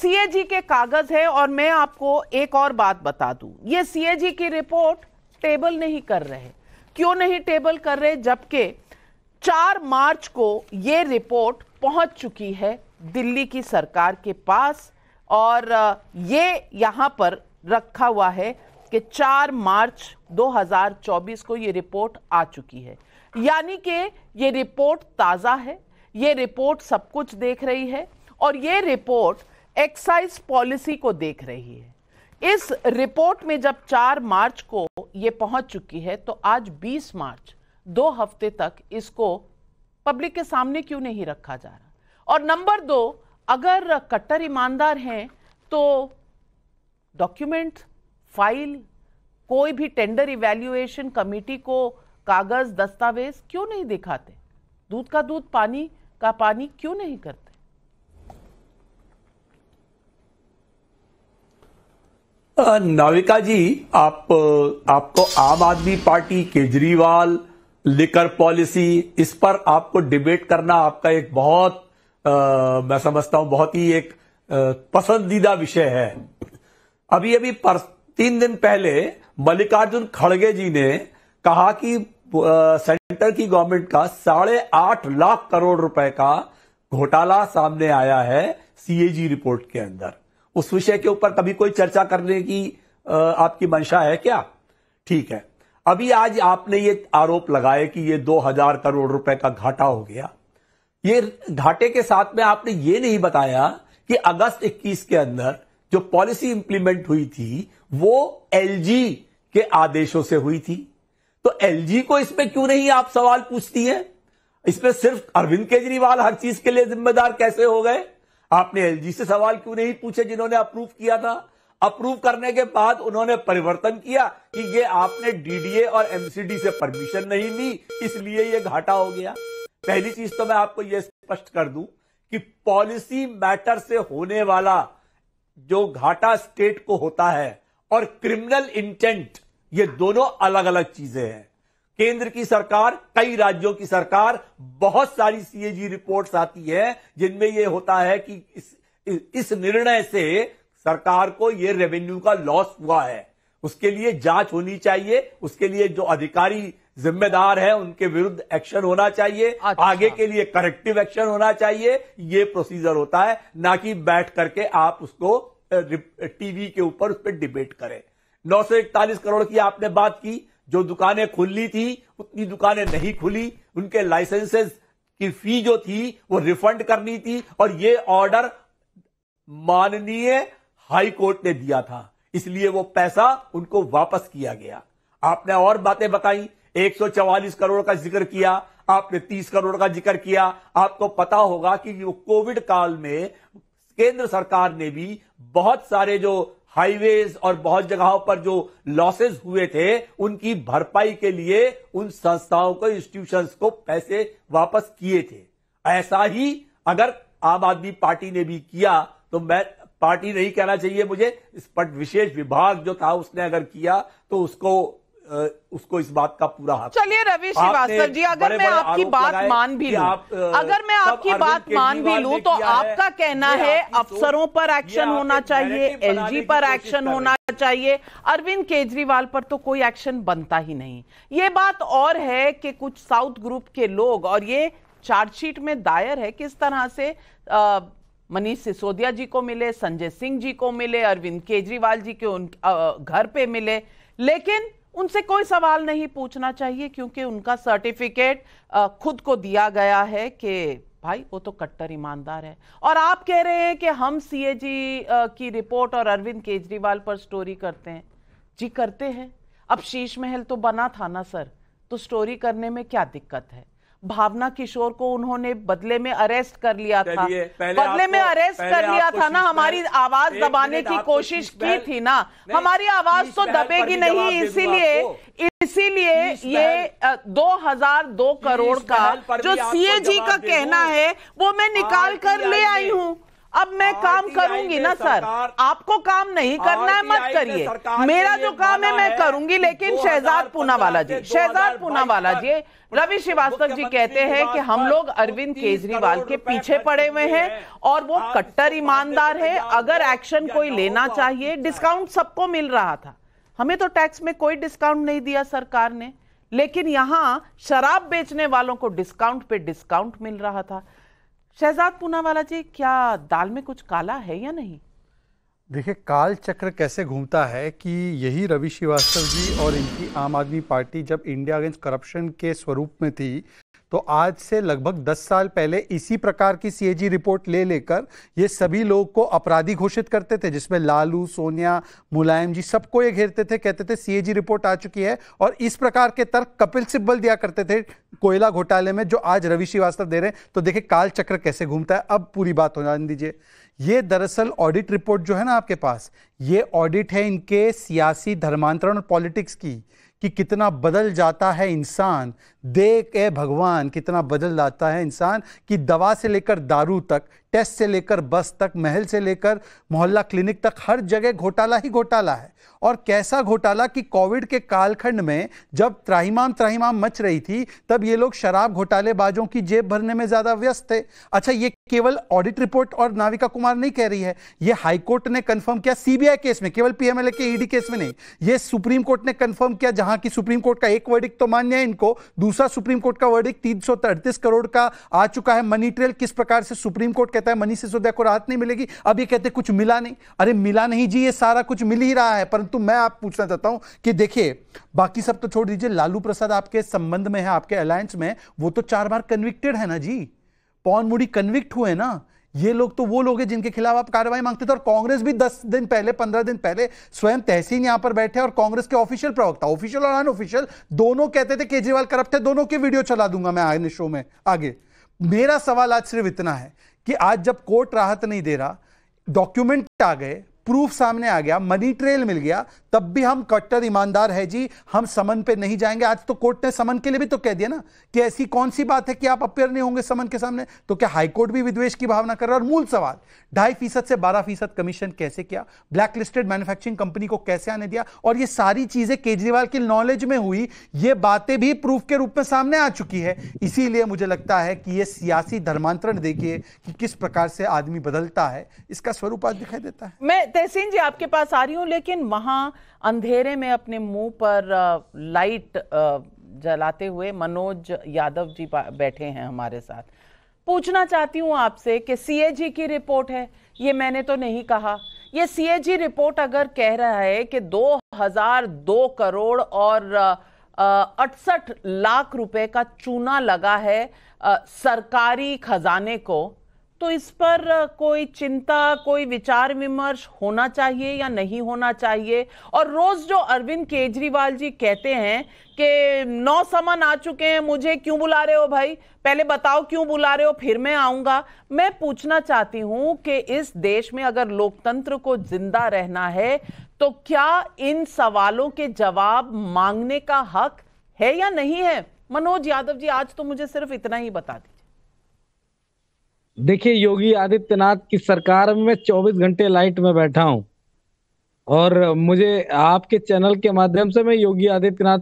CAG के कागज है और मैं आपको एक और बात बता दूं ये सीएजी की रिपोर्ट टेबल नहीं कर रहे क्यों नहीं टेबल कर रहे जबकि चार मार्च को ये रिपोर्ट पहुंच चुकी है दिल्ली की सरकार के पास और ये यहाँ पर रखा हुआ है कि 4 मार्च 2024 को ये रिपोर्ट आ चुकी है यानी कि ये रिपोर्ट ताज़ा है ये रिपोर्ट सब कुछ देख रही है और ये रिपोर्ट एक्साइज पॉलिसी को देख रही है इस रिपोर्ट में जब 4 मार्च को ये पहुंच चुकी है तो आज 20 मार्च दो हफ्ते तक इसको पब्लिक के सामने क्यों नहीं रखा जा रहा और नंबर दो अगर कट्टर ईमानदार हैं तो डॉक्यूमेंट फाइल कोई भी टेंडर इवेल्युएशन कमेटी को कागज दस्तावेज क्यों नहीं दिखाते दूध का दूध पानी का पानी क्यों नहीं करते नाविका जी आप आपको आम आदमी पार्टी केजरीवाल लिकर पॉलिसी इस पर आपको डिबेट करना आपका एक बहुत आ, मैं समझता हूं बहुत ही एक पसंदीदा विषय है अभी अभी पर, तीन दिन पहले मल्लिकार्जुन खड़गे जी ने कहा कि आ, सेंटर की गवर्नमेंट का साढ़े आठ लाख करोड़ रुपए का घोटाला सामने आया है सीएजी रिपोर्ट के अंदर उस विषय के ऊपर कभी कोई चर्चा करने की आपकी मंशा है क्या ठीक है अभी आज आपने ये आरोप लगाया कि ये 2000 करोड़ रुपए का घाटा हो गया ये घाटे के साथ में आपने ये नहीं बताया कि अगस्त 21 के अंदर जो पॉलिसी इंप्लीमेंट हुई थी वो एलजी के आदेशों से हुई थी तो एलजी को इसमें क्यों नहीं आप सवाल पूछती हैं इसमें सिर्फ अरविंद केजरीवाल हर चीज के लिए जिम्मेदार कैसे हो गए आपने एलजी से सवाल क्यों नहीं पूछे जिन्होंने अप्रूव किया था अप्रूव करने के बाद उन्होंने परिवर्तन किया कि ये आपने डीडीए और एमसीडी से परमिशन नहीं ली इसलिए ये घाटा हो गया पहली चीज तो मैं आपको यह स्पष्ट कर दूं कि पॉलिसी मैटर से होने वाला जो घाटा स्टेट को होता है और क्रिमिनल इंटेंट ये दोनों अलग अलग चीजें हैं केंद्र की सरकार कई राज्यों की सरकार बहुत सारी सीएजी रिपोर्ट्स आती है जिनमें यह होता है कि इस, इस निर्णय से सरकार को यह रेवेन्यू का लॉस हुआ है उसके लिए जांच होनी चाहिए उसके लिए जो अधिकारी जिम्मेदार है उनके विरुद्ध एक्शन होना चाहिए अच्छा। आगे के लिए करेक्टिव एक्शन होना चाहिए ये प्रोसीजर होता है ना कि बैठ करके आप उसको टीवी के ऊपर उस पर डिबेट करें नौ करोड़ की आपने बात की जो दुकानें खुली थी उतनी दुकानें नहीं खुली उनके लाइसेंसेस की फी जो थी वो रिफंड करनी थी और ये ऑर्डर माननीय हाई कोर्ट ने दिया था इसलिए वो पैसा उनको वापस किया गया आपने और बातें बताई 144 करोड़ का जिक्र किया आपने 30 करोड़ का जिक्र किया आपको पता होगा कि वो कोविड काल में केंद्र सरकार ने भी बहुत सारे जो हाईवेज और बहुत जगहों पर जो लॉसेस हुए थे उनकी भरपाई के लिए उन संस्थाओं को इंस्टीट्यूशन को पैसे वापस किए थे ऐसा ही अगर आम आदमी पार्टी ने भी किया तो मैं पार्टी नहीं कहना चाहिए मुझे इस पर विशेष विभाग जो था उसने अगर किया तो उसको उसको इस बात का पूरा हक चलिए रवि श्रीवास्तव जी अगर मैं आपकी बात मान भी लू अगर मैं आपकी बात मान भी लू तो आपका कहना है अफसरों पर एक्शन होना चाहिए एलजी पर एक्शन होना चाहिए अरविंद केजरीवाल पर तो कोई एक्शन बनता ही नहीं ये बात और है कि कुछ साउथ ग्रुप के लोग और ये चार्जशीट में दायर है किस तरह से मनीष सिसोदिया जी को मिले संजय सिंह जी को मिले अरविंद केजरीवाल जी के उन आ, घर पे मिले लेकिन उनसे कोई सवाल नहीं पूछना चाहिए क्योंकि उनका सर्टिफिकेट खुद को दिया गया है कि भाई वो तो कट्टर ईमानदार है और आप कह रहे हैं कि हम सीएजी की रिपोर्ट और अरविंद केजरीवाल पर स्टोरी करते हैं जी करते हैं अब शीश महल तो बना था ना सर तो स्टोरी करने में क्या दिक्कत है भावना किशोर को उन्होंने बदले में अरेस्ट कर लिया था बदले में अरेस्ट कर लिया था ना हमारी आवाज दबाने की कोशिश की थी ना हमारी आवाज तो दबेगी नहीं इसीलिए इसीलिए ये 2002 करोड़ का जो सीएजी का कहना है वो मैं निकाल कर ले आई हूँ अब मैं काम करूंगी ना सर आपको काम नहीं करना है मत करिए मेरा जो काम है मैं करूंगी लेकिन शहजाद पूनावाला जी शहजाद पूनावाला जी रवि श्रीवास्तव जी कहते हैं कि हम लोग अरविंद केजरीवाल के पीछे पड़े हुए हैं और वो कट्टर ईमानदार है अगर एक्शन कोई लेना चाहिए डिस्काउंट सबको मिल रहा था हमें तो टैक्स में कोई डिस्काउंट नहीं दिया सरकार ने लेकिन यहां शराब बेचने वालों को डिस्काउंट पे डिस्काउंट मिल रहा था शहजाद पूनावाला जी क्या दाल में कुछ काला है या नहीं देखिए काल चक्र कैसे घूमता है कि यही रवि श्रीवास्तव जी और इनकी आम आदमी पार्टी जब इंडिया अगेंस्ट करप्शन के स्वरूप में थी तो आज से लगभग 10 साल पहले इसी प्रकार की सीएजी रिपोर्ट ले लेकर ये सभी लोग को अपराधी घोषित करते थे जिसमें लालू सोनिया मुलायम जी सबको ये घेरते थे कहते थे सीएजी रिपोर्ट आ चुकी है और इस प्रकार के तर्क कपिल सिब्बल दिया करते थे कोयला घोटाले में जो आज रवि श्रीवास्तव दे रहे हैं तो देखिए काल चक्र कैसे घूमता है अब पूरी बात हो जान दीजिए ये दरअसल ऑडिट रिपोर्ट जो है ना आपके पास ये ऑडिट है इनके सियासी धर्मांतरण और पॉलिटिक्स की कि कितना बदल जाता है इंसान देख ए भगवान कितना बदल जाता है इंसान कि दवा से लेकर दारू तक टेस्ट से लेकर बस तक महल से लेकर मोहल्ला क्लिनिक तक हर जगह घोटाला ही घोटाला है और कैसा घोटाला कि कोविड के कालखंड में जब त्राहीमाम त्राहीमाम मच रही थी तब ये लोग शराब घोटालेबाजों की जेब भरने में ज़्यादा व्यस्त थे अच्छा ये केवल ऑडिट रिपोर्ट और नाविका कुमार नहीं कह रही है ये हाईकोर्ट ने कन्फर्म किया सीबीआई केस में केवल पीएमएलए के ईडी e केस में नहीं ये सुप्रीम कोर्ट ने कन्फर्म किया जहां की सुप्रीम कोर्ट का एक वर्डिक तो मान्य है इनको दूसरा सुप्रीम कोर्ट का वर्डिक तीन करोड़ का आ चुका है मनी ट्रेल किस प्रकार से सुप्रीम कोर्ट कहता है मनीष सिसोदिया को राहत नहीं मिलेगी अब ये कहते कुछ मिला नहीं अरे मिला नहीं जी ये सारा कुछ मिल ही रहा है परंतु मैं आप पूछना चाहता हूं कि देखिए बाकी सब तो छोड़ दीजिए लालू प्रसाद आपके संबंध में है आपके अलायंस में वो तो चार बार कन्विक्टेड है ना जी पौन मुड़ी कन्विक्ट हुए ना ये लोग तो वो लोग हैं जिनके खिलाफ आप कार्रवाई मांगते थे और कांग्रेस भी दस दिन पहले पंद्रह दिन पहले स्वयं तहसीन यहां पर बैठे और कांग्रेस के ऑफिशियल प्रवक्ता ऑफिशियल और अनऑफिशियल दोनों कहते थे केजरीवाल करप्ट है दोनों के वीडियो चला दूंगा मैं आगे शो में आगे मेरा सवाल आज सिर्फ इतना है कि आज जब कोर्ट राहत नहीं दे रहा डॉक्यूमेंट आ गए प्रूफ सामने आ गया मनी ट्रेल मिल गया तब भी हम कट्टर ईमानदार है जी हम समन पे नहीं जाएंगे आज तो कोर्ट ने समन के लिए भी तो कह दिया ना कि ऐसी कौन सी बात है कि आप अपेयर नहीं होंगे समन के सामने तो क्या हाईकोर्ट भी विद्वेश की भावना कर रहा है और मूल सवाल ढाई फीसद से बारह फीसद कमीशन कैसे किया ब्लैकलिस्टेड मैन्युफैक्चरिंग कंपनी को कैसे आने दिया और ये सारी चीजें केजरीवाल की नॉलेज में हुई ये बातें भी प्रूफ के रूप में सामने आ चुकी है इसीलिए मुझे लगता है कि ये सियासी धर्मांतरण देखिए कि किस प्रकार से आदमी बदलता है इसका स्वरूप आज दिखाई देता है मैं तहसीन जी आपके पास आ रही हूँ लेकिन वहां अंधेरे में अपने मुंह पर लाइट जलाते हुए मनोज यादव जी बैठे हैं हमारे साथ पूछना चाहती हूँ आपसे कि सीएजी की रिपोर्ट है ये मैंने तो नहीं कहा ये सीएजी रिपोर्ट अगर कह रहा है कि 2002 करोड़ और अड़सठ लाख रुपए का चूना लगा है आ, सरकारी खजाने को तो इस पर कोई चिंता कोई विचार विमर्श होना चाहिए या नहीं होना चाहिए और रोज जो अरविंद केजरीवाल जी कहते हैं कि नौ समन आ चुके हैं मुझे क्यों बुला रहे हो भाई पहले बताओ क्यों बुला रहे हो फिर मैं आऊंगा मैं पूछना चाहती हूं कि इस देश में अगर लोकतंत्र को जिंदा रहना है तो क्या इन सवालों के जवाब मांगने का हक है या नहीं है मनोज यादव जी आज तो मुझे सिर्फ इतना ही बता दें देखिए योगी आदित्यनाथ की सरकार में 24 घंटे लाइट में बैठा हूं और मुझे आपके चैनल के माध्यम से मैं योगी आदित्यनाथ